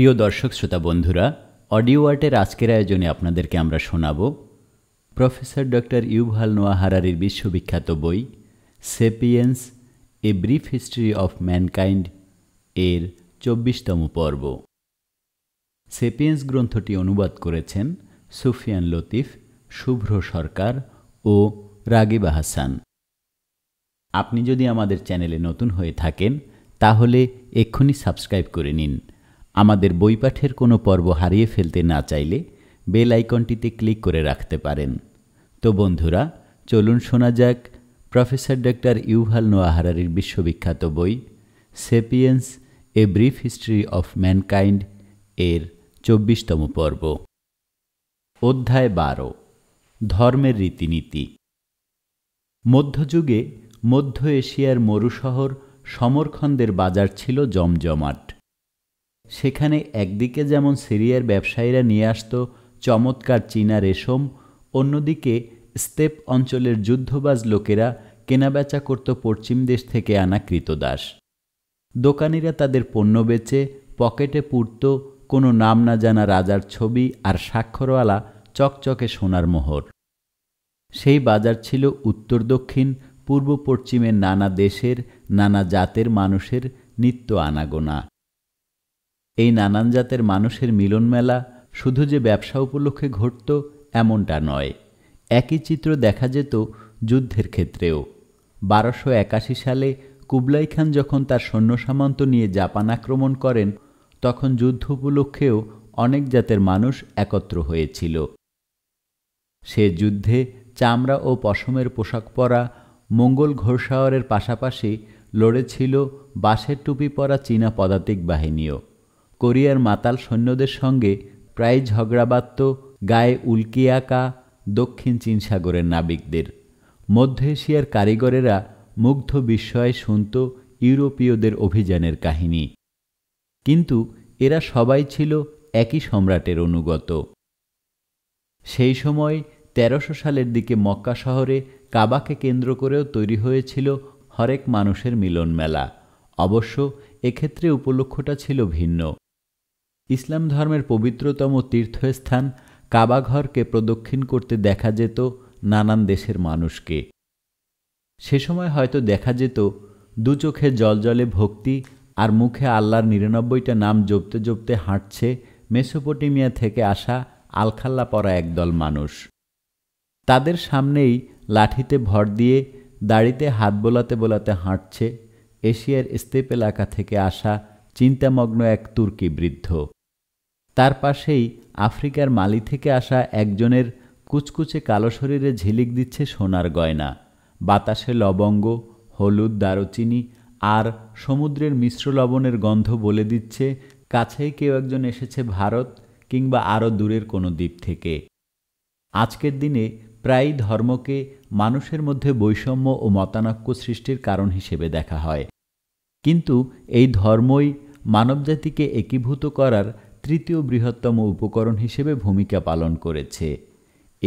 প্রিয় দর্শক শ্রোতা বন্ধুরা অডিও আর্টের আজকের আয়োজনে আপনাদেরকে আমরা শোনাব প্রফেসর ডক্টর ইউভাল নোয়া হারারির বিশ্ববিখ্যাত বই Sapiens a brief history of mankind এর চব্বিশতম পর্ব সেপিয়েন্স গ্রন্থটি অনুবাদ করেছেন সুফিয়ান লতিফ শুভ্র সরকার ও রাগিব হাসান আপনি যদি আমাদের চ্যানেলে নতুন হয়ে থাকেন তাহলে এক্ষুনি সাবস্ক্রাইব করে নিন আমাদের বইপাঠের কোনো পর্ব হারিয়ে ফেলতে না চাইলে বেল আইকনটিতে ক্লিক করে রাখতে পারেন তো বন্ধুরা চলুন শোনা যাক প্রফেসর ডক্টর ইউভাল নোয়াহারারির বিশ্ববিখ্যাত বই Sapiens a brief history of mankind এর চব্বিশতম পর্ব অধ্যায় বারো ধর্মের রীতিনীতি মধ্যযুগে মধ্য এশিয়ার মরুশহর সমরখন্দের বাজার ছিল জমজমাট সেখানে একদিকে যেমন সিরিয়ার ব্যবসায়ীরা নিয়ে আসত চমৎকার চীনা রেশম অন্যদিকে স্তেপ অঞ্চলের যুদ্ধবাজ লোকেরা কেনাবেচা করত পশ্চিম দেশ থেকে আনা কৃতদাস দোকানিরা তাদের পণ্য বেচে পকেটে পুরত কোনো নাম না জানা রাজার ছবি আর স্বাক্ষরওয়ালা চকচকে সোনার মোহর সেই বাজার ছিল উত্তর দক্ষিণ পূর্ব পশ্চিমের নানা দেশের নানা জাতের মানুষের নিত্য আনাগোনা এই নানান জাতের মানুষের মিলনমেলা শুধু যে ব্যবসা উপলক্ষে ঘটত এমনটা নয় একই চিত্র দেখা যেত যুদ্ধের ক্ষেত্রেও বারোশো একাশি সালে কুবলাই খান যখন তার সৈন্য সামন্ত নিয়ে জাপান আক্রমণ করেন তখন যুদ্ধ উপলক্ষেও অনেক জাতের মানুষ একত্র হয়েছিল সে যুদ্ধে চামড়া ও পশমের পোশাক পরা মঙ্গল ঘোষাওয়ারের পাশাপাশি লড়েছিল বাঁশের টুপি পরা চীনা পদাতিক বাহিনীও কোরিয়ার মাতাল সৈন্যদের সঙ্গে প্রায় ঝগড়াবাত্য গায়ে উল্কি আঁকা দক্ষিণ চীন সাগরের নাবিকদের মধ্য এশিয়ার কারিগরেরা মুগ্ধ বিস্ময়ে শুনত ইউরোপীয়দের অভিযানের কাহিনী কিন্তু এরা সবাই ছিল একই সম্রাটের অনুগত সেই সময় তেরোশো সালের দিকে মক্কা শহরে কাবাকে কেন্দ্র করেও তৈরি হয়েছিল হরেক মানুষের মিলন মেলা অবশ্য এক্ষেত্রে উপলক্ষটা ছিল ভিন্ন ইসলাম ধর্মের পবিত্রতম তীর্থস্থান কাবাঘরকে প্রদক্ষিণ করতে দেখা যেত নানান দেশের মানুষকে সে সময় হয়তো দেখা যেত দু চোখে জলজলে ভক্তি আর মুখে আল্লাহর নিরানব্বইটা নাম জপতে জপতে হাঁটছে মেসোপটেমিয়া থেকে আসা আলখাল্লা পরা একদল মানুষ তাদের সামনেই লাঠিতে ভর দিয়ে দাড়িতে হাত বোলাতে বোলাতে হাঁটছে এশিয়ার স্তেপ এলাকা থেকে আসা চিন্তামগ্ন এক তুর্কি বৃদ্ধ তার পাশেই আফ্রিকার মালি থেকে আসা একজনের কুচকুচে কালো শরীরে ঝিলিক দিচ্ছে সোনার গয়না বাতাসে লবঙ্গ হলুদ দারুচিনি আর সমুদ্রের মিশ্র লবণের গন্ধ বলে দিচ্ছে কাছেই কেউ একজন এসেছে ভারত কিংবা আরও দূরের কোনো দ্বীপ থেকে আজকের দিনে প্রায়ই ধর্মকে মানুষের মধ্যে বৈষম্য ও মতানক্য সৃষ্টির কারণ হিসেবে দেখা হয় কিন্তু এই ধর্মই মানবজাতিকে একীভূত করার তৃতীয় বৃহত্তম উপকরণ হিসেবে ভূমিকা পালন করেছে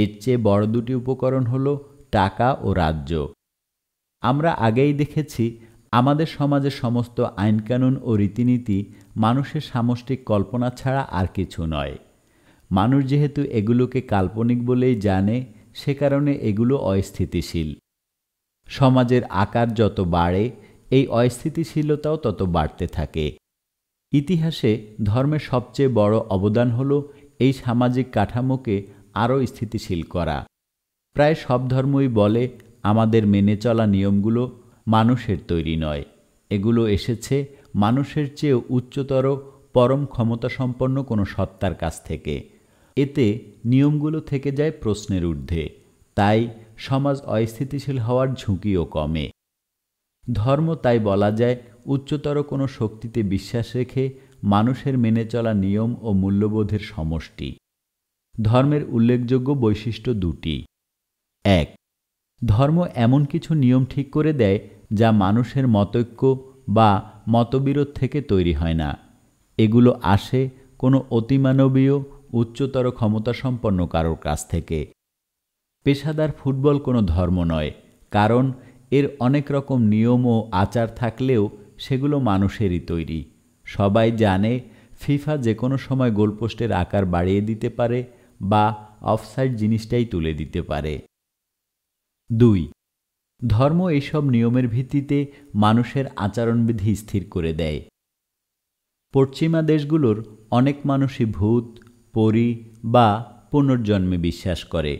এর চেয়ে বড় দুটি উপকরণ হল টাকা ও রাজ্য আমরা আগেই দেখেছি আমাদের সমাজের সমস্ত আইনকানুন ও রীতিনীতি মানুষের সামষ্টিক কল্পনা ছাড়া আর কিছু নয় মানুষ যেহেতু এগুলোকে কাল্পনিক বলেই জানে সে কারণে এগুলো অস্থিতিশীল সমাজের আকার যত বাড়ে এই অস্থিতিশীলতাও তত বাড়তে থাকে ইতিহাসে ধর্মের সবচেয়ে বড় অবদান হল এই সামাজিক কাঠামোকে আরও স্থিতিশীল করা প্রায় সব ধর্মই বলে আমাদের মেনে চলা নিয়মগুলো মানুষের তৈরি নয় এগুলো এসেছে মানুষের চেয়ে উচ্চতর পরম ক্ষমতাসম্পন্ন কোনো সত্তার কাছ থেকে এতে নিয়মগুলো থেকে যায় প্রশ্নের ঊর্ধ্বে তাই সমাজ অস্থিতিশীল হওয়ার ঝুঁকিও কমে ধর্ম তাই বলা যায় উচ্চতর কোনো শক্তিতে বিশ্বাস রেখে মানুষের মেনে চলা নিয়ম ও মূল্যবোধের সমষ্টি ধর্মের উল্লেখযোগ্য বৈশিষ্ট্য দুটি এক ধর্ম এমন কিছু নিয়ম ঠিক করে দেয় যা মানুষের মতৈক্য বা মতবিরোধ থেকে তৈরি হয় না এগুলো আসে কোনো অতিমানবীয় উচ্চতর ক্ষমতাসম্পন্ন কারোর কাছ থেকে পেশাদার ফুটবল কোনো ধর্ম নয় কারণ এর অনেক রকম নিয়ম ও আচার থাকলেও সেগুলো মানুষেরই তৈরি সবাই জানে ফিফা যে কোনো সময় গোলপোস্টের আকার বাড়িয়ে দিতে পারে বা অফসাইড জিনিসটাই তুলে দিতে পারে দুই ধর্ম এইসব নিয়মের ভিত্তিতে মানুষের আচরণবিধি স্থির করে দেয় পশ্চিমা দেশগুলোর অনেক মানুষই ভূত পরি বা পুনর্জন্মে বিশ্বাস করে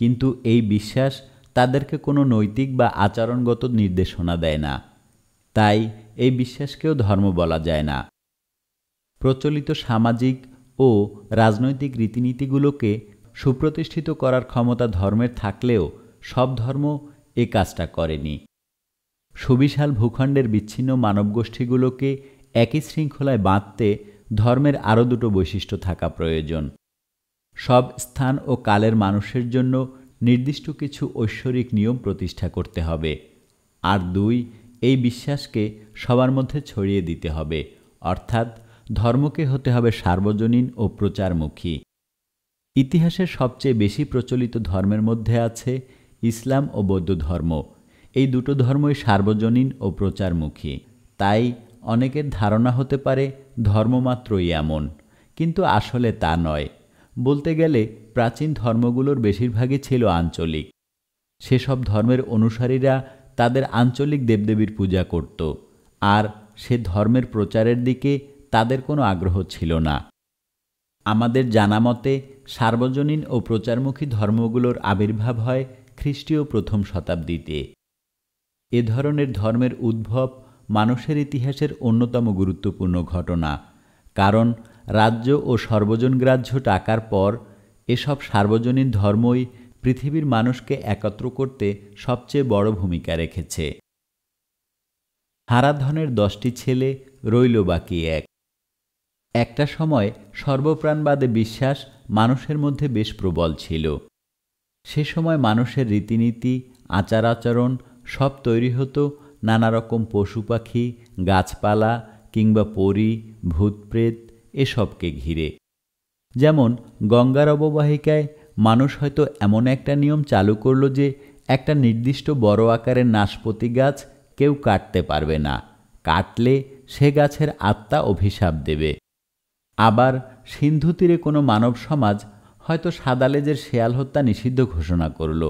কিন্তু এই বিশ্বাস তাদেরকে কোনো নৈতিক বা আচরণগত নির্দেশনা দেয় না তাই এই বিশ্বাসকেও ধর্ম বলা যায় না প্রচলিত সামাজিক ও রাজনৈতিক রীতিনীতিগুলোকে সুপ্রতিষ্ঠিত করার ক্ষমতা ধর্মের থাকলেও সব ধর্ম এ কাজটা করেনি সুবিশাল ভূখণ্ডের বিচ্ছিন্ন মানবগোষ্ঠীগুলোকে একই শৃঙ্খলায় বাঁধতে ধর্মের আরও দুটো বৈশিষ্ট্য থাকা প্রয়োজন সব স্থান ও কালের মানুষের জন্য নির্দিষ্ট কিছু ঐশ্বরিক নিয়ম প্রতিষ্ঠা করতে হবে আর দুই এই বিশ্বাসকে সবার মধ্যে ছড়িয়ে দিতে হবে অর্থাৎ ধর্মকে হতে হবে সার্বজনীন ও প্রচারমুখী ইতিহাসের সবচেয়ে বেশি প্রচলিত ধর্মের মধ্যে আছে ইসলাম ও বৌদ্ধ ধর্ম এই দুটো ধর্মই সার্বজনীন ও প্রচারমুখী তাই অনেকের ধারণা হতে পারে ধর্মমাত্রই এমন কিন্তু আসলে তা নয় বলতে গেলে প্রাচীন ধর্মগুলোর বেশিরভাগই ছিল আঞ্চলিক সেসব ধর্মের অনুসারীরা তাদের আঞ্চলিক দেবদেবীর পূজা করত আর সে ধর্মের প্রচারের দিকে তাদের কোনো আগ্রহ ছিল না আমাদের জানামতে সার্বজনীন ও প্রচারমুখী ধর্মগুলোর আবির্ভাব হয় খ্রিস্টীয় প্রথম শতাব্দীতে এ ধরনের ধর্মের উদ্ভব মানুষের ইতিহাসের অন্যতম গুরুত্বপূর্ণ ঘটনা কারণ রাজ্য ও সর্বজনগ্রাহ্য টাকার পর এসব সার্বজনীন ধর্মই পৃথিবীর মানুষকে একত্র করতে সবচেয়ে বড় ভূমিকা রেখেছে হারাধনের দশটি ছেলে রইল বাকি এক একটা সময় সর্বপ্রাণবাদে বিশ্বাস মানুষের মধ্যে বেশ প্রবল ছিল সে সময় মানুষের রীতিনীতি আচার আচরণ সব তৈরি হতো নানা রকম পশু পাখি গাছপালা কিংবা পরী ভূতপ্রেত এসবকে ঘিরে যেমন গঙ্গার অববাহিকায় মানুষ হয়তো এমন একটা নিয়ম চালু করল যে একটা নির্দিষ্ট বড় আকারের নাশপতি গাছ কেউ কাটতে পারবে না কাটলে সে গাছের আত্মা অভিশাপ দেবে আবার সিন্ধু তীরে কোনো মানব সমাজ হয়তো সাদালেজের শেয়াল হত্যা নিষিদ্ধ ঘোষণা করল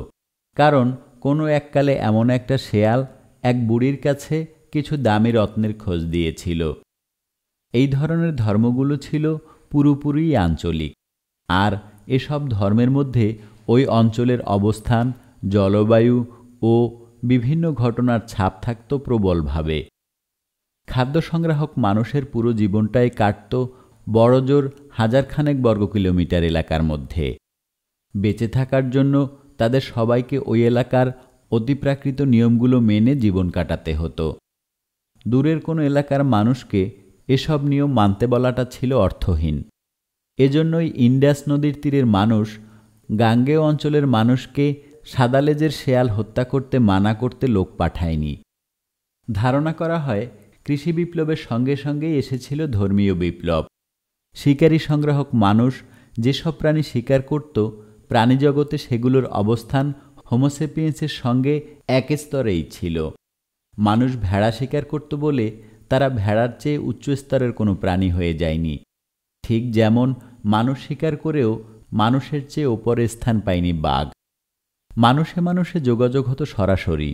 কারণ কোনো এককালে এমন একটা শেয়াল এক বুড়ির কাছে কিছু দামি রত্নের খোঁজ দিয়েছিল এই ধরনের ধর্মগুলো ছিল পুরোপুরি আঞ্চলিক আর এসব ধর্মের মধ্যে ওই অঞ্চলের অবস্থান জলবায়ু ও বিভিন্ন ঘটনার ছাপ থাকত প্রবলভাবে খাদ্য সংগ্রাহক মানুষের পুরো জীবনটাই কাটত বড়জোর হাজারখানেক বর্গ কিলোমিটার এলাকার মধ্যে বেঁচে থাকার জন্য তাদের সবাইকে ওই এলাকার অতিপ্রাকৃত নিয়মগুলো মেনে জীবন কাটাতে হতো দূরের কোনো এলাকার মানুষকে এসব নিয়ম মানতে বলাটা ছিল অর্থহীন এজন্যই ইন্ডাস নদীর তীরের মানুষ গাঙ্গেয় অঞ্চলের মানুষকে সাদালেজের শেয়াল হত্যা করতে মানা করতে লোক পাঠায়নি ধারণা করা হয় কৃষি বিপ্লবের সঙ্গে সঙ্গেই এসেছিল ধর্মীয় বিপ্লব শিকারী সংগ্রাহক মানুষ যেসব প্রাণী শিকার করত প্রাণীজগতে সেগুলোর অবস্থান হোমোসেপিয়েন্সের সঙ্গে এক স্তরেই ছিল মানুষ ভেড়া শিকার করত বলে তারা ভেড়ার চেয়ে উচ্চস্তরের কোনো প্রাণী হয়ে যায়নি ঠিক যেমন মানুষ শিকার করেও মানুষের চেয়ে ওপরে স্থান পায়নি বাঘ মানুষে মানুষে যোগাযোগ হতো সরাসরি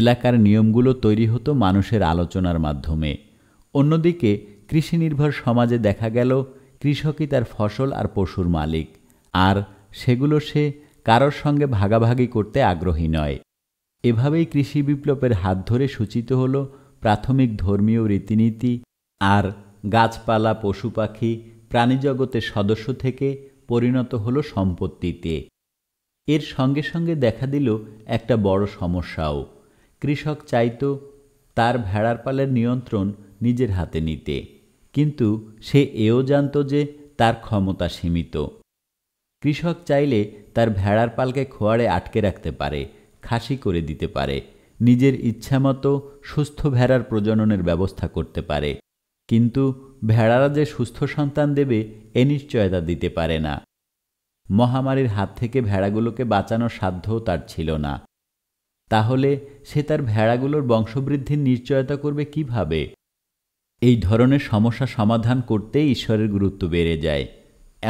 এলাকার নিয়মগুলো তৈরি হতো মানুষের আলোচনার মাধ্যমে অন্যদিকে কৃষি নির্ভর সমাজে দেখা গেল কৃষকই তার ফসল আর পশুর মালিক আর সেগুলো সে কারোর সঙ্গে ভাগাভাগি করতে আগ্রহী নয় এভাবেই কৃষি বিপ্লবের হাত ধরে সূচিত হলো প্রাথমিক ধর্মীয় রীতিনীতি আর গাছপালা পশু পাখি প্রাণীজগতের সদস্য থেকে পরিণত হল সম্পত্তিতে এর সঙ্গে সঙ্গে দেখা দিল একটা বড় সমস্যাও কৃষক চাইত তার ভেড়ার পালের নিয়ন্ত্রণ নিজের হাতে নিতে কিন্তু সে এও জানত যে তার ক্ষমতা সীমিত কৃষক চাইলে তার ভেড়ার পালকে খোয়াড়ে আটকে রাখতে পারে খাসি করে দিতে পারে নিজের ইচ্ছামতো সুস্থ ভেড়ার প্রজননের ব্যবস্থা করতে পারে কিন্তু ভেড়ারা যে সুস্থ সন্তান দেবে এ নিশ্চয়তা দিতে পারে না মহামারীর হাত থেকে ভেড়াগুলোকে বাঁচানোর সাধ্যও তার ছিল না তাহলে সে তার ভেড়াগুলোর বংশবৃদ্ধির নিশ্চয়তা করবে কিভাবে এই ধরনের সমস্যা সমাধান করতে ঈশ্বরের গুরুত্ব বেড়ে যায়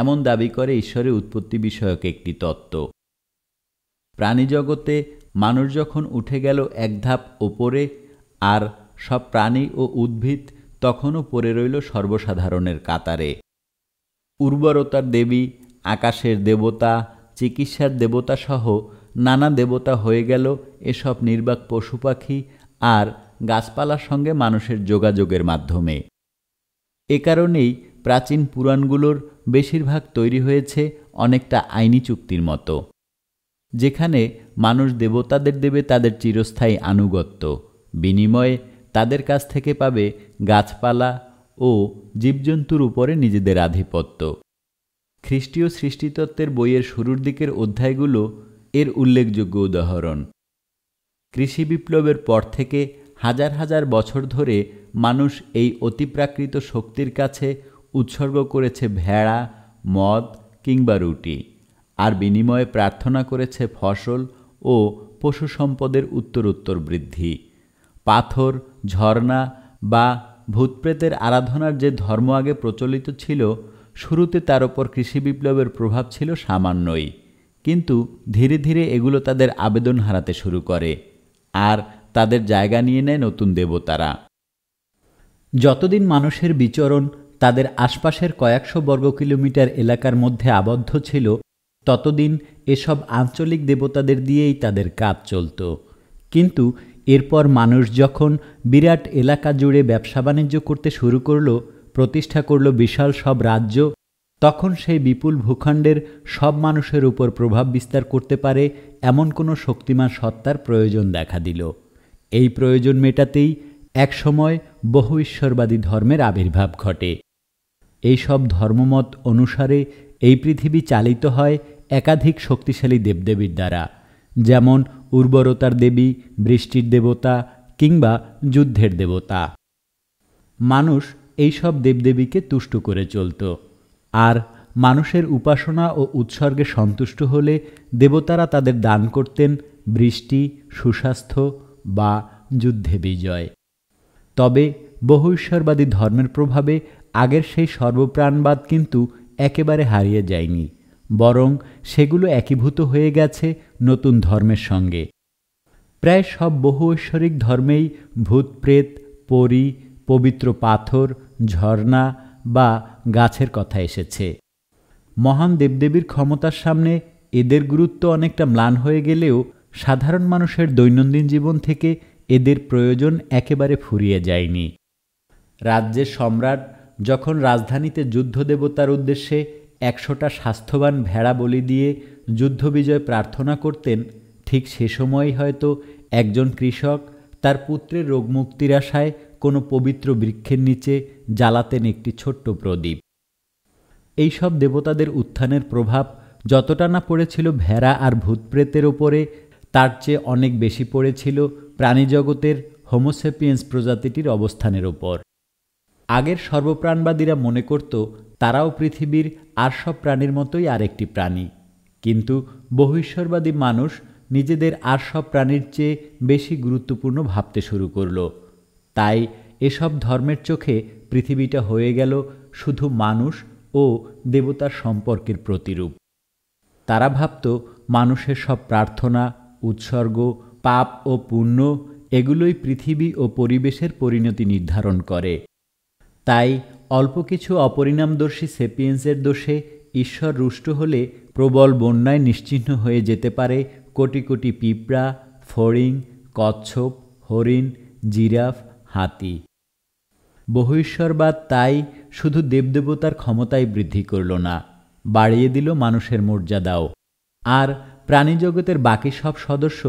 এমন দাবি করে ঈশ্বরের উৎপত্তি বিষয়ক একটি তত্ত্ব প্রাণীজগতে মানুষ যখন উঠে গেল এক ধাপ ওপরে আর সব প্রাণী ও উদ্ভিদ তখনও পড়ে রইল সর্বসাধারণের কাতারে উর্বরতার দেবী আকাশের দেবতা চিকিৎসার দেবতা সহ নানা দেবতা হয়ে গেল এসব নির্বাক পশু পাখি আর গাছপালার সঙ্গে মানুষের যোগাযোগের মাধ্যমে এ কারণেই প্রাচীন পুরাণগুলোর বেশিরভাগ তৈরি হয়েছে অনেকটা আইনি চুক্তির মতো যেখানে মানুষ দেবতাদের দেবে তাদের চিরস্থায়ী আনুগত্য বিনিময়ে তাদের কাছ থেকে পাবে গাছপালা ও জীবজন্তুর উপরে নিজেদের আধিপত্য খ্রিস্টীয় সৃষ্টিতত্ত্বের বইয়ের শুরুর দিকের অধ্যায়গুলো এর উল্লেখযোগ্য উদাহরণ কৃষি বিপ্লবের পর থেকে হাজার হাজার বছর ধরে মানুষ এই অতিপ্রাকৃত শক্তির কাছে উৎসর্গ করেছে ভেড়া মদ কিংবা রুটি আর বিনিময়ে প্রার্থনা করেছে ফসল ও পশু সম্পদের উত্তরোত্তর বৃদ্ধি পাথর ঝর্ণা বা ভূতপ্রেতের আরাধনার যে ধর্ম আগে প্রচলিত ছিল শুরুতে তার ওপর কৃষি বিপ্লবের প্রভাব ছিল সামান্যই কিন্তু ধীরে ধীরে এগুলো তাদের আবেদন হারাতে শুরু করে আর তাদের জায়গা নিয়ে নেয় নতুন দেবতারা যতদিন মানুষের বিচরণ তাদের আশপাশের কয়েকশো বর্গ কিলোমিটার এলাকার মধ্যে আবদ্ধ ছিল ততদিন এসব আঞ্চলিক দেবতাদের দিয়েই তাদের কাজ চলত কিন্তু এরপর মানুষ যখন বিরাট এলাকা জুড়ে ব্যবসা বাণিজ্য করতে শুরু করল প্রতিষ্ঠা করল বিশাল সব রাজ্য তখন সেই বিপুল ভূখণ্ডের সব মানুষের উপর প্রভাব বিস্তার করতে পারে এমন কোনো শক্তিমান সত্তার প্রয়োজন দেখা দিল এই প্রয়োজন মেটাতেই একসময় বহু ঈশ্বরবাদী ধর্মের আবির্ভাব ঘটে এইসব ধর্মমত অনুসারে এই পৃথিবী চালিত হয় একাধিক শক্তিশালী দেবদেবীর দ্বারা যেমন উর্বরতার দেবী বৃষ্টির দেবতা কিংবা যুদ্ধের দেবতা মানুষ এইসব দেবদেবীকে তুষ্ট করে চলত আর মানুষের উপাসনা ও উৎসর্গে সন্তুষ্ট হলে দেবতারা তাদের দান করতেন বৃষ্টি সুস্বাস্থ্য বা যুদ্ধে বিজয় তবে বহু ঈশ্বরবাদী ধর্মের প্রভাবে আগের সেই সর্বপ্রাণবাদ কিন্তু একেবারে হারিয়ে যায়নি বরং সেগুলো একীভূত হয়ে গেছে নতুন ধর্মের সঙ্গে প্রায় সব বহু ঐশ্বরিক ধর্মেই ভূতপ্রেত পরী পবিত্র পাথর ঝর্ণা বা গাছের কথা এসেছে মহান দেবদেবীর ক্ষমতার সামনে এদের গুরুত্ব অনেকটা ম্লান হয়ে গেলেও সাধারণ মানুষের দৈনন্দিন জীবন থেকে এদের প্রয়োজন একেবারে ফুরিয়ে যায়নি রাজ্যের সম্রাট যখন রাজধানীতে যুদ্ধদেবতার উদ্দেশ্যে একশোটা স্বাস্থ্যবান ভেড়া বলি দিয়ে যুদ্ধবিজয় প্রার্থনা করতেন ঠিক সে সময়ই হয়তো একজন কৃষক তার পুত্রের রোগমুক্তির আশায় কোনো পবিত্র বৃক্ষের নিচে জ্বালাতেন একটি ছোট্ট প্রদীপ এইসব দেবতাদের উত্থানের প্রভাব যতটা না পড়েছিল ভেড়া আর ভূতপ্রেতের ওপরে তার চেয়ে অনেক বেশি পড়েছিল প্রাণীজগতের হোমোসেপিয়েন্স প্রজাতিটির অবস্থানের ওপর আগের সর্বপ্রাণবাদীরা মনে করত তারাও পৃথিবীর আর সব প্রাণীর মতোই আরেকটি প্রাণী কিন্তু বহিশ্বরবাদী মানুষ নিজেদের আর সব প্রাণীর চেয়ে বেশি গুরুত্বপূর্ণ ভাবতে শুরু করল তাই এসব ধর্মের চোখে পৃথিবীটা হয়ে গেল শুধু মানুষ ও দেবতার সম্পর্কের প্রতিরূপ তারা ভাবত মানুষের সব প্রার্থনা উৎসর্গ পাপ ও পুণ্য এগুলোই পৃথিবী ও পরিবেশের পরিণতি নির্ধারণ করে তাই অল্প কিছু অপরিণামদর্শী সেপিয়েন্সের দোষে ঈশ্বর রুষ্ট হলে প্রবল বন্যায় নিশ্চিহ্ন হয়ে যেতে পারে কোটি কোটি পিঁপড়া ফড়িং কচ্ছপ হরিণ জিরাফ হাতি বহুশ্বরবাদ তাই শুধু দেবদেবতার ক্ষমতাই বৃদ্ধি করল না বাড়িয়ে দিল মানুষের মর্যাদাও আর প্রাণীজগতের বাকি সব সদস্য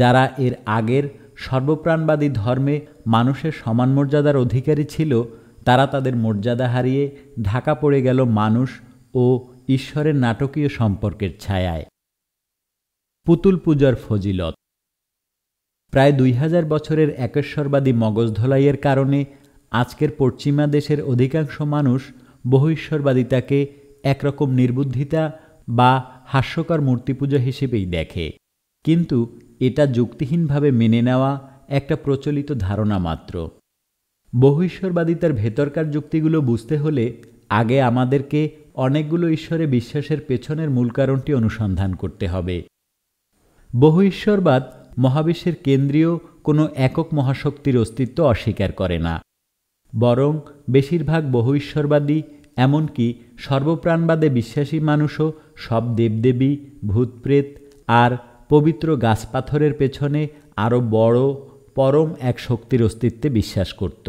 যারা এর আগের সর্বপ্রাণবাদী ধর্মে মানুষের সমান মর্যাদার অধিকারী ছিল তারা তাদের মর্যাদা হারিয়ে ঢাকা পড়ে গেল মানুষ ও ঈশ্বরের নাটকীয় সম্পর্কের ছায়ায় পুতুল পূজার ফজিলত প্রায় দুই হাজার বছরের একেশ্বরবাদী মগজধলাইয়ের কারণে আজকের পশ্চিমা দেশের অধিকাংশ মানুষ বহুশ্বরবাদিতাকে একরকম নির্বুদ্ধিতা বা হাস্যকর মূর্তি পূজা হিসেবেই দেখে কিন্তু এটা যুক্তিহীনভাবে মেনে নেওয়া একটা প্রচলিত ধারণা মাত্র বহু তার ভেতরকার যুক্তিগুলো বুঝতে হলে আগে আমাদেরকে অনেকগুলো ঈশ্বরে বিশ্বাসের পেছনের মূল কারণটি অনুসন্ধান করতে হবে বহু ঈশ্বরবাদ মহাবিশ্বের কেন্দ্রীয় কোনো একক মহাশক্তির অস্তিত্ব অস্বীকার করে না বরং বেশিরভাগ বহু ঈশ্বরবাদী এমনকি সর্বপ্রাণবাদে বিশ্বাসী মানুষও সব দেবদেবী ভূতপ্রেত আর পবিত্র গাছপাথরের পেছনে আরও বড় পরম এক শক্তির অস্তিত্বে বিশ্বাস করত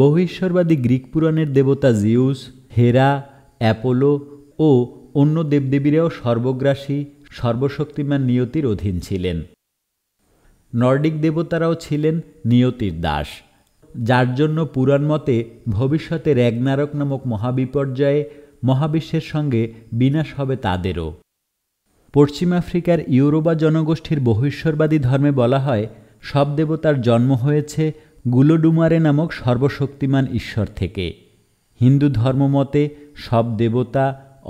বহিশ্বরবাদী গ্রিক পুরাণের দেবতা জিউস হেরা অ্যাপোলো ও অন্য দেবদেবীরাও সর্বগ্রাসী সর্বশক্তিমান নিয়তির অধীন ছিলেন নর্ডিক দেবতারাও ছিলেন নিয়তির দাস যার জন্য পুরাণ মতে ভবিষ্যতে র্যাগনারক নামক মহাবিপর্যয়ে মহাবিশ্বের সঙ্গে বিনাশ হবে তাদেরও পশ্চিম আফ্রিকার ইউরোবা জনগোষ্ঠীর বহিশ্বরবাদী ধর্মে বলা হয় সব দেবতার জন্ম হয়েছে গুলোডুমারে নামক সর্বশক্তিমান ঈশ্বর থেকে হিন্দু ধর্মমতে সব দেবতা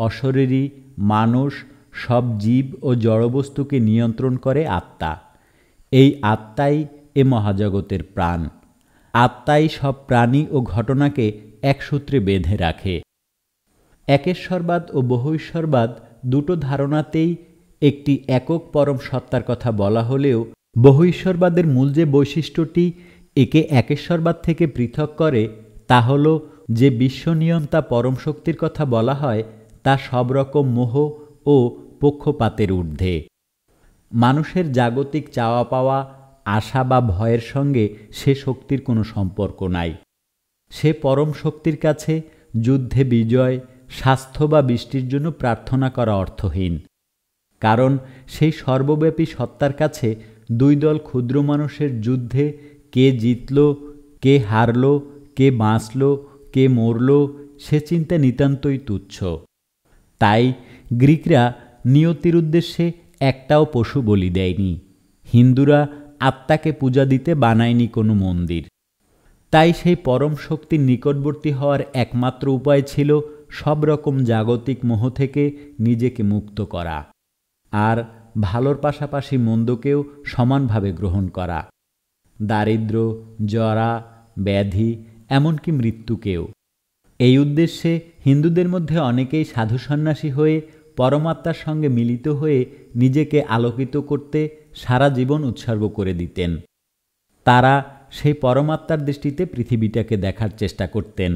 অশরীরী মানুষ সব জীব ও জড়বস্তুকে নিয়ন্ত্রণ করে আত্মা এই আত্মাই এ মহাজগতের প্রাণ আত্মাই সব প্রাণী ও ঘটনাকে একসূত্রে বেঁধে রাখে একেশ্বরবাদ ও বহুশ্বরবাদ দুটো ধারণাতেই একটি একক পরম সত্তার কথা বলা হলেও বহু ঈশ্বরবাদের মূল যে বৈশিষ্ট্যটি একে একেশ্বরবাদ থেকে পৃথক করে তা হল যে বিশ্বনিয়ন্তা পরম শক্তির কথা বলা হয় তা সব রকম মোহ ও পক্ষপাতের ঊর্ধ্বে মানুষের জাগতিক চাওয়া পাওয়া আশা বা ভয়ের সঙ্গে সে শক্তির কোনো সম্পর্ক নাই সে পরম শক্তির কাছে যুদ্ধে বিজয় স্বাস্থ্য বা বৃষ্টির জন্য প্রার্থনা করা অর্থহীন কারণ সেই সর্বব্যাপী সত্তার কাছে দুই দল ক্ষুদ্র মানুষের যুদ্ধে কে জিতল কে হারল কে বাঁচল কে মরল সে চিন্তা নিতান্তই তুচ্ছ তাই গ্রিকরা নিয়তির উদ্দেশ্যে একটাও পশু বলি দেয়নি হিন্দুরা আত্মাকে পূজা দিতে বানায়নি কোনো মন্দির তাই সেই পরম শক্তির নিকটবর্তী হওয়ার একমাত্র উপায় ছিল সব রকম জাগতিক মোহ থেকে নিজেকে মুক্ত করা আর ভালোর পাশাপাশি মন্দকেও সমানভাবে গ্রহণ করা দারিদ্র জরা ব্যাধি এমনকি মৃত্যুকেও এই উদ্দেশ্যে হিন্দুদের মধ্যে অনেকেই সাধু সন্ন্যাসী হয়ে পরমাত্মার সঙ্গে মিলিত হয়ে নিজেকে আলোকিত করতে সারা জীবন উৎসর্গ করে দিতেন তারা সেই পরমাত্মার দৃষ্টিতে পৃথিবীটাকে দেখার চেষ্টা করতেন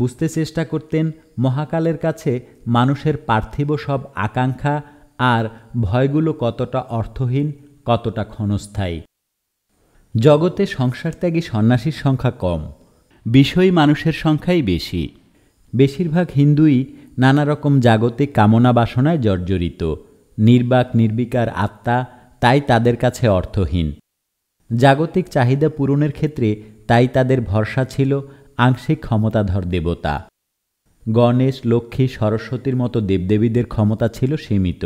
বুঝতে চেষ্টা করতেন মহাকালের কাছে মানুষের পার্থিব সব আকাঙ্ক্ষা আর ভয়গুলো কতটা অর্থহীন কতটা ক্ষণস্থায়ী জগতে সংসারত্যাগী সন্ন্যাসীর সংখ্যা কম বিষয়ী মানুষের সংখ্যাই বেশি বেশিরভাগ হিন্দুই নানা রকম জাগতিক কামনা বাসনায় জর্জরিত নির্বাক নির্বিকার আত্মা তাই তাদের কাছে অর্থহীন জাগতিক চাহিদা পূরণের ক্ষেত্রে তাই তাদের ভরসা ছিল আংশিক ক্ষমতাধর দেবতা গণেশ লক্ষ্মী সরস্বতীর মতো দেবদেবীদের ক্ষমতা ছিল সীমিত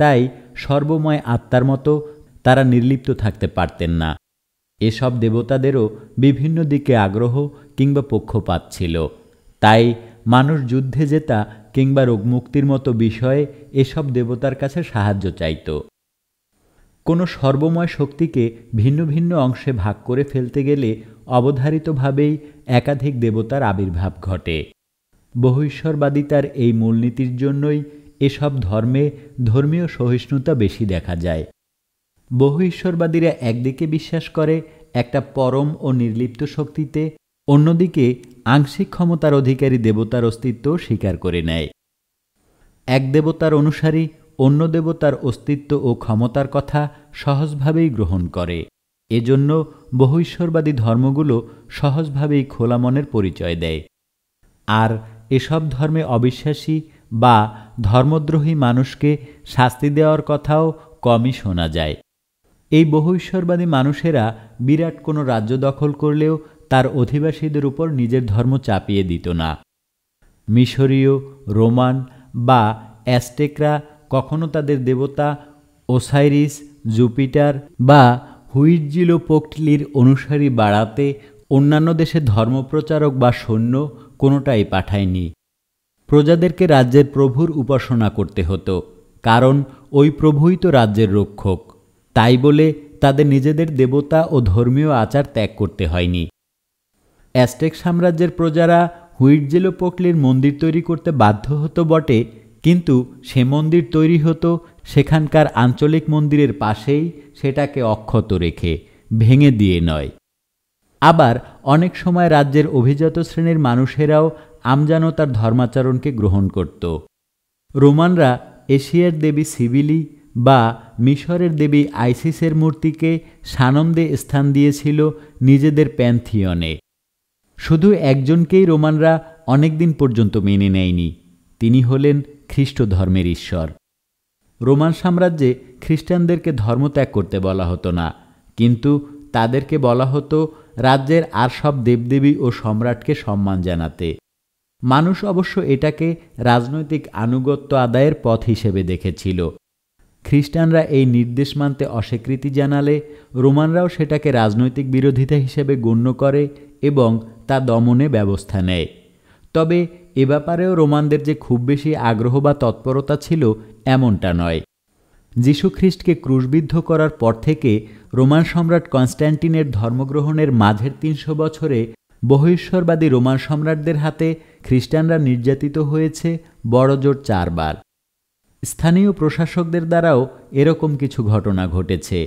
তাই সর্বময় আত্মার মতো তারা নির্লিপ্ত থাকতে পারতেন না এসব দেবতাদেরও বিভিন্ন দিকে আগ্রহ কিংবা পক্ষপাত ছিল তাই মানুষ যুদ্ধে জেতা কিংবা রোগমুক্তির মতো বিষয়ে এসব দেবতার কাছে সাহায্য চাইত কোনো সর্বময় শক্তিকে ভিন্ন ভিন্ন অংশে ভাগ করে ফেলতে গেলে অবধারিতভাবেই একাধিক দেবতার আবির্ভাব ঘটে বহিষ্বরবাদিতার এই মূলনীতির জন্যই এসব ধর্মে ধর্মীয় সহিষ্ণুতা বেশি দেখা যায় বহু ঈশ্বরবাদীরা একদিকে বিশ্বাস করে একটা পরম ও নির্লিপ্ত শক্তিতে অন্যদিকে আংশিক ক্ষমতার অধিকারী দেবতার অস্তিত্ব স্বীকার করে নেয় এক দেবতার অনুসারী অন্য দেবতার অস্তিত্ব ও ক্ষমতার কথা সহজভাবেই গ্রহণ করে এজন্য বহু ঈশ্বরবাদী ধর্মগুলো সহজভাবেই খোলা মনের পরিচয় দেয় আর এসব ধর্মে অবিশ্বাসী বা ধর্মদ্রোহী মানুষকে শাস্তি দেওয়ার কথাও কমই শোনা যায় এই বহু ঈশ্বরবাদী মানুষেরা বিরাট কোনো রাজ্য দখল করলেও তার অধিবাসীদের উপর নিজের ধর্ম চাপিয়ে দিত না মিশরীয় রোমান বা অ্যাস্টেকরা কখনো তাদের দেবতা ওসাইরিস জুপিটার বা হুইজিলোপোক্টলির অনুসারী বাড়াতে অন্যান্য দেশে ধর্মপ্রচারক বা সৈন্য কোনোটাই পাঠায়নি প্রজাদেরকে রাজ্যের প্রভুর উপাসনা করতে হতো কারণ ওই প্রভুই তো রাজ্যের রক্ষক তাই বলে তাদের নিজেদের দেবতা ও ধর্মীয় আচার ত্যাগ করতে হয়নি অ্যাস্টেক সাম্রাজ্যের প্রজারা হুইটজেলো পোকলির মন্দির তৈরি করতে বাধ্য হতো বটে কিন্তু সে মন্দির তৈরি হতো সেখানকার আঞ্চলিক মন্দিরের পাশেই সেটাকে অক্ষত রেখে ভেঙে দিয়ে নয় আবার অনেক সময় রাজ্যের অভিজাত শ্রেণীর মানুষেরাও তার ধর্মাচরণকে গ্রহণ করত রোমানরা এশিয়ার দেবী সিবিলি বা মিশরের দেবী আইসিসের মূর্তিকে সানন্দে স্থান দিয়েছিল নিজেদের প্যান্থিয়নে শুধু একজনকেই রোমানরা অনেকদিন পর্যন্ত মেনে নেয়নি তিনি হলেন খ্রিস্ট ধর্মের ঈশ্বর রোমান সাম্রাজ্যে খ্রিস্টানদেরকে ধর্ম ত্যাগ করতে বলা হতো না কিন্তু তাদেরকে বলা হতো রাজ্যের আর সব দেবদেবী ও সম্রাটকে সম্মান জানাতে মানুষ অবশ্য এটাকে রাজনৈতিক আনুগত্য আদায়ের পথ হিসেবে দেখেছিল খ্রিস্টানরা এই নির্দেশ মানতে অস্বীকৃতি জানালে রোমানরাও সেটাকে রাজনৈতিক বিরোধিতা হিসেবে গণ্য করে এবং তা দমনে ব্যবস্থা নেয় তবে এ ব্যাপারেও রোমানদের যে খুব বেশি আগ্রহ বা তৎপরতা ছিল এমনটা নয় যীশুখ্রিস্টকে ক্রুশবিদ্ধ করার পর থেকে রোমান সম্রাট কনস্ট্যান্টিনের ধর্মগ্রহণের মাঝের তিনশো বছরে বহিশ্বরবাদী রোমান সম্রাটদের হাতে খ্রিস্টানরা নির্যাতিত হয়েছে বড়জোর চারবার স্থানীয় প্রশাসকদের দ্বারাও এরকম কিছু ঘটনা ঘটেছে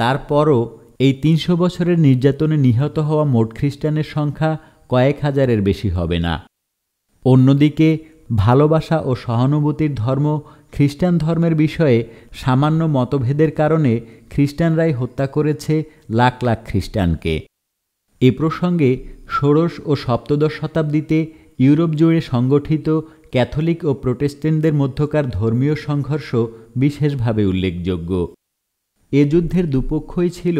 তারপরও এই তিনশো বছরের নির্যাতনে নিহত হওয়া মোট খ্রিস্টানের সংখ্যা কয়েক হাজারের বেশি হবে না অন্যদিকে ভালোবাসা ও সহানুভূতির ধর্ম খ্রিস্টান ধর্মের বিষয়ে সামান্য মতভেদের কারণে খ্রিস্টানরাই হত্যা করেছে লাখ লাখ খ্রিস্টানকে এ প্রসঙ্গে ষোড়শ ও সপ্তদশ শতাব্দীতে ইউরোপ জুড়ে সংগঠিত ক্যাথলিক ও প্রোটেস্টেন্টদের মধ্যকার ধর্মীয় সংঘর্ষ বিশেষভাবে উল্লেখযোগ্য এ যুদ্ধের দুপক্ষই ছিল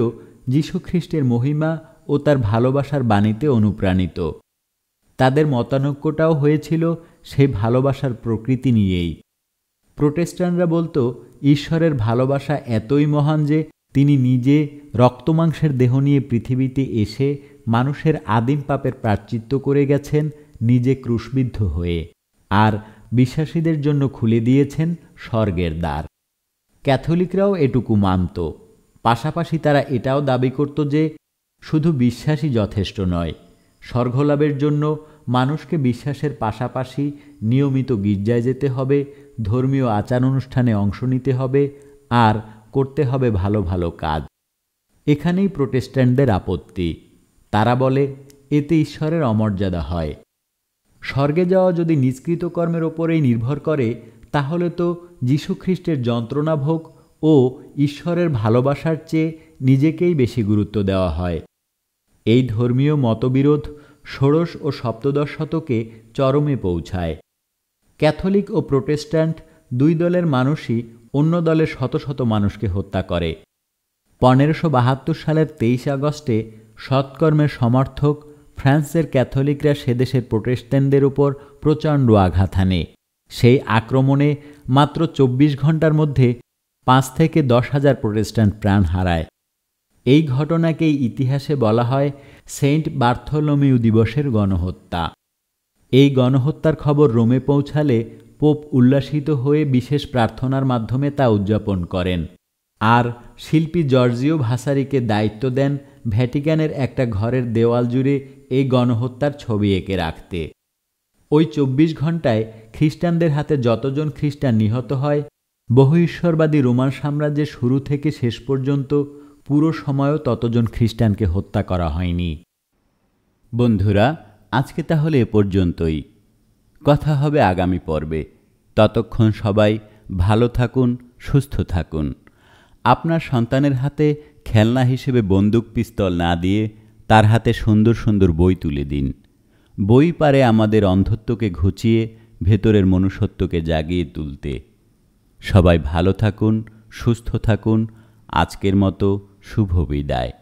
যীশুখ্রিস্টের মহিমা ও তার ভালোবাসার বাণীতে অনুপ্রাণিত তাদের মতানৈক্যটাও হয়েছিল সেই ভালোবাসার প্রকৃতি নিয়েই প্রোটেস্টানরা বলতো ঈশ্বরের ভালোবাসা এতই মহান যে তিনি নিজে রক্তমাংসের দেহ নিয়ে পৃথিবীতে এসে মানুষের আদিম পাপের প্রাচিত্য করে গেছেন নিজে ক্রুশবিদ্ধ হয়ে আর বিশ্বাসীদের জন্য খুলে দিয়েছেন স্বর্গের দ্বার ক্যাথলিকরাও এটুকু মানত পাশাপাশি তারা এটাও দাবি করত যে শুধু বিশ্বাসই যথেষ্ট নয় স্বর্গলাভের জন্য মানুষকে বিশ্বাসের পাশাপাশি নিয়মিত গির্জায় যেতে হবে ধর্মীয় আচার অনুষ্ঠানে অংশ নিতে হবে আর করতে হবে ভালো ভালো কাজ এখানেই প্রোটেস্ট্যান্টদের আপত্তি তারা বলে এতে ঈশ্বরের অমর্যাদা হয় স্বর্গে যাওয়া যদি নিষ্কৃত কর্মের ওপরেই নির্ভর করে তাহলে তো যীশুখ্রিস্টের যন্ত্রণা ভোগ ও ঈশ্বরের ভালোবাসার চেয়ে নিজেকেই বেশি গুরুত্ব দেওয়া হয় এই ধর্মীয় মতবিরোধ ষোড়শ ও সপ্তদশ শতকে চরমে পৌঁছায় ক্যাথলিক ও প্রোটেস্ট্যান্ট দুই দলের মানুষই অন্য দলের শত শত মানুষকে হত্যা করে পনেরোশো বাহাত্তর সালের তেইশ আগস্টে সৎকর্মের সমর্থক ফ্রান্সের ক্যাথলিকরা সেদেশের প্রোটেস্ট্যান্টদের উপর প্রচণ্ড আঘাত হানে সেই আক্রমণে মাত্র চব্বিশ ঘন্টার মধ্যে পাঁচ থেকে দশ হাজার প্রোটেস্ট্যান্ট প্রাণ হারায় এই ঘটনাকেই ইতিহাসে বলা হয় সেন্ট বার্থলোমিউ দিবসের গণহত্যা এই গণহত্যার খবর রোমে পৌঁছালে পোপ উল্লাসিত হয়ে বিশেষ প্রার্থনার মাধ্যমে তা উদযাপন করেন আর শিল্পী জর্জিও ভাসারিকে দায়িত্ব দেন ভ্যাটিকানের একটা ঘরের দেওয়াল জুড়ে এই গণহত্যার ছবি এঁকে রাখতে ওই চব্বিশ ঘন্টায় খ্রিস্টানদের হাতে যতজন খ্রিস্টান নিহত হয় বহু ঈশ্বরবাদী রোমান সাম্রাজ্যের শুরু থেকে শেষ পর্যন্ত পুরো সময়ও ততজন খ্রিস্টানকে হত্যা করা হয়নি বন্ধুরা আজকে তাহলে এ পর্যন্তই কথা হবে আগামী পর্বে ততক্ষণ সবাই ভালো থাকুন সুস্থ থাকুন আপনার সন্তানের হাতে খেলনা হিসেবে বন্দুক পিস্তল না দিয়ে তার হাতে সুন্দর সুন্দর বই তুলে দিন বই পারে আমাদের অন্ধত্বকে ঘুচিয়ে ভেতরের মনুষ্যত্বকে জাগিয়ে তুলতে সবাই ভালো থাকুন সুস্থ থাকুন আজকের মতো শুভ বিদায়